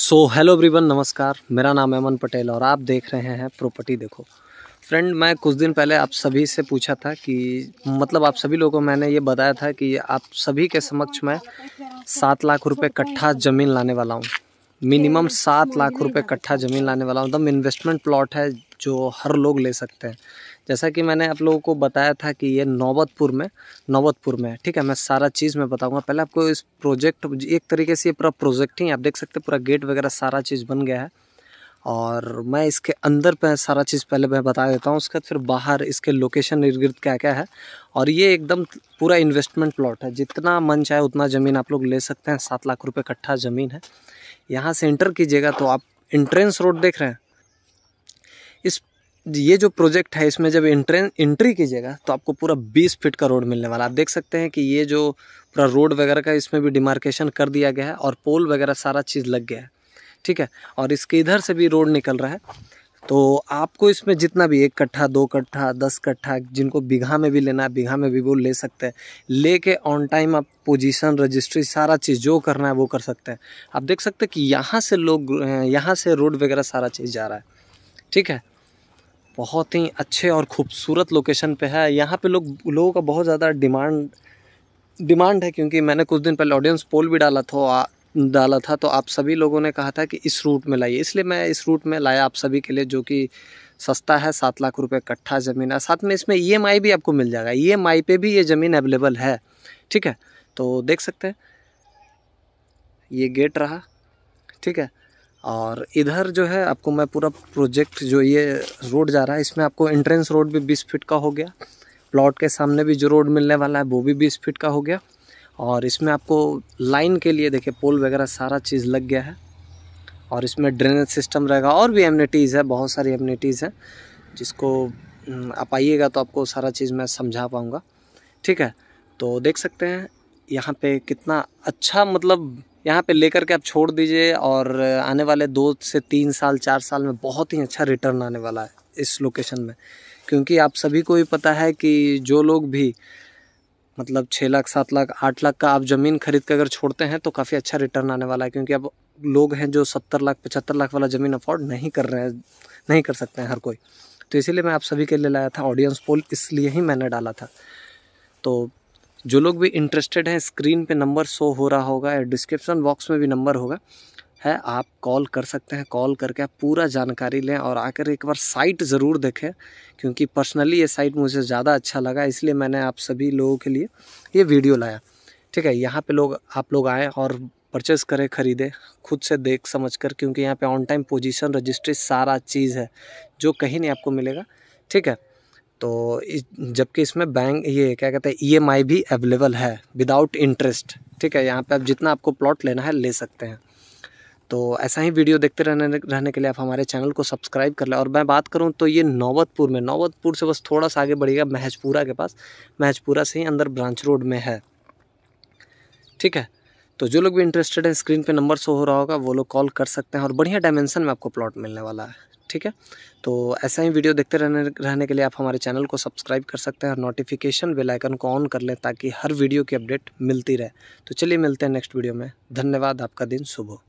so hello ब्रिवन नमस्कार मेरा नाम अमन पटेल और आप देख रहे हैं प्रॉपर्टी देखो फ्रेंड मैं कुछ दिन पहले आप सभी से पूछा था कि मतलब आप सभी लोगों को मैंने ये बताया था कि आप सभी के समक्ष मैं सात लाख रुपए कट्ठा ज़मीन लाने वाला हूँ मिनिमम सात लाख रुपए कट्ठा ज़मीन लाने वाला हूँ एकदम इन्वेस्टमेंट प्लॉट है जो हर लोग ले सकते हैं जैसा कि मैंने आप लोगों को बताया था कि ये नौबतपुर में नौबतपुर में है ठीक है मैं सारा चीज़ मैं बताऊंगा पहले आपको इस प्रोजेक्ट एक तरीके से ये पूरा प्रोजेक्ट ही आप देख सकते हैं पूरा गेट वगैरह सारा चीज़ बन गया है और मैं इसके अंदर पे सारा चीज़ पहले मैं बता देता हूँ उसके बाद फिर बाहर इसके लोकेशन निर्गृत क्या क्या है और ये एकदम पूरा इन्वेस्टमेंट प्लॉट है जितना मन चाहे उतना ज़मीन आप लोग ले सकते हैं सात लाख रुपये कट्ठा ज़मीन है यहाँ से इंटर कीजिएगा तो आप इंट्रेंस रोड देख रहे हैं इस ये जो प्रोजेक्ट है इसमें जब इंट्रेंस एंट्री कीजिएगा तो आपको पूरा बीस फीट का रोड मिलने वाला आप देख सकते हैं कि ये जो पूरा रोड वगैरह का इसमें भी डिमार्केशन कर दिया गया है और पोल वगैरह सारा चीज़ लग गया है ठीक है और इसके इधर से भी रोड निकल रहा है तो आपको इसमें जितना भी एक कट्ठा दो कट्ठा दस कट्ठा जिनको बीघा में भी लेना है बीघा में भी वो ले सकते हैं लेके ऑन टाइम आप पोजीशन रजिस्ट्री सारा चीज़ जो करना है वो कर सकते हैं आप देख सकते हैं कि यहाँ से लोग यहाँ से रोड वगैरह सारा चीज़ जा रहा है ठीक है बहुत ही अच्छे और खूबसूरत लोकेशन पर है यहाँ पर लोग लोगों का बहुत ज़्यादा डिमांड डिमांड है क्योंकि मैंने कुछ दिन पहले ऑडियंस पोल भी डाला था डाला था तो आप सभी लोगों ने कहा था कि इस रूट में लाइए इसलिए मैं इस रूट में लाया आप सभी के लिए जो कि सस्ता है सात लाख रुपए कट्ठा ज़मीन है साथ में इसमें ई e भी आपको मिल जाएगा ई e पे भी ये ज़मीन अवेलेबल है ठीक है तो देख सकते हैं ये गेट रहा ठीक है और इधर जो है आपको मैं पूरा प्रोजेक्ट जो ये रोड जा रहा है इसमें आपको एंट्रेंस रोड भी बीस फिट का हो गया प्लॉट के सामने भी जो रोड मिलने वाला है वो भी बीस फिट का हो गया और इसमें आपको लाइन के लिए देखिए पोल वगैरह सारा चीज़ लग गया है और इसमें ड्रेनेज सिस्टम रहेगा और भी एमनिटीज़ है बहुत सारी एमनिटीज़ हैं जिसको आप आइएगा तो आपको सारा चीज़ मैं समझा पाऊँगा ठीक है तो देख सकते हैं यहाँ पे कितना अच्छा मतलब यहाँ पे लेकर के आप छोड़ दीजिए और आने वाले दो से तीन साल चार साल में बहुत ही अच्छा रिटर्न आने वाला है इस लोकेशन में क्योंकि आप सभी को ही पता है कि जो लोग भी मतलब छः लाख सात लाख आठ लाख का आप ज़मीन खरीद कर अगर छोड़ते हैं तो काफ़ी अच्छा रिटर्न आने वाला है क्योंकि अब लोग हैं जो सत्तर लाख पचहत्तर लाख वाला ज़मीन अफोर्ड नहीं कर रहे हैं नहीं कर सकते हैं हर कोई तो इसीलिए मैं आप सभी के लिए लाया था ऑडियंस पोल इसलिए ही मैंने डाला था तो जो लोग भी इंटरेस्टेड हैं स्क्रीन पे नंबर शो हो रहा होगा या डिस्क्रिप्शन बॉक्स में भी नंबर होगा है आप कॉल कर सकते हैं कॉल करके आप पूरा जानकारी लें और आकर एक बार साइट ज़रूर देखें क्योंकि पर्सनली ये साइट मुझे ज़्यादा अच्छा लगा इसलिए मैंने आप सभी लोगों के लिए ये वीडियो लाया ठीक है यहाँ पे लोग आप लोग आएँ और परचेज़ करें ख़रीदें खुद से देख समझ कर क्योंकि यहाँ पर ऑन टाइम पोजीशन रजिस्ट्री सारा चीज़ है जो कहीं नहीं आपको मिलेगा ठीक है तो इस जबकि इसमें बैंक ये क्या कहते हैं ई e भी अवेलेबल है विदाउट इंटरेस्ट ठीक है यहाँ पे आप जितना आपको प्लॉट लेना है ले सकते हैं तो ऐसा ही वीडियो देखते रहने रहने के लिए आप हमारे चैनल को सब्सक्राइब कर लें और मैं बात करूँ तो ये नौबतपुर में नौबतपुर से बस थोड़ा सा आगे बढ़िएगा महजपुरा के पास महजपुरा से ही अंदर ब्रांच रोड में है ठीक है तो जो लोग भी इंटरेस्टेड हैं स्क्रीन पे नंबर शो हो रहा होगा वो लोग कॉल कर सकते हैं और बढ़िया डायमेंशन में आपको प्लॉट मिलने वाला है ठीक है तो ऐसा ही वीडियो देखते रहने रहने के लिए आप हमारे चैनल को सब्सक्राइब कर सकते हैं और नोटिफिकेशन बेल आइकन को ऑन कर लें ताकि हर वीडियो की अपडेट मिलती रहे तो चलिए मिलते हैं नेक्स्ट वीडियो में धन्यवाद आपका दिन शुभ हो